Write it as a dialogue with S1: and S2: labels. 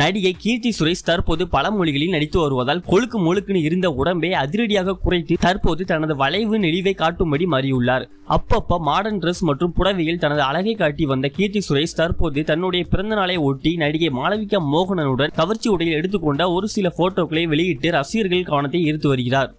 S1: நடிகை கீர்த்தி சுரேஷ் தற்போது பல மொழிகளில் நடித்து வருவதால் கொழுக்கு முழுக்குன்னு இருந்த உடம்பை அதிரடியாக குறைத்து தற்போது தனது வளைவு நெளிவை காட்டும்படி மாறியுள்ளார் அப்பப்ப மாடர்ன் ட்ரெஸ் மற்றும் புடவையில் தனது அழகை காட்டி வந்த கீர்த்தி சுரேஷ் தற்போது தன்னுடைய பிறந்த நாளை ஒட்டி நடிகை மாளவிகா மோகனனுடன் கவர்ச்சி உடையில் எடுத்துக்கொண்ட ஒரு சில போட்டோக்களை வெளியிட்டு ரசிகர்கள் கவனத்தை ஈர்த்து வருகிறார்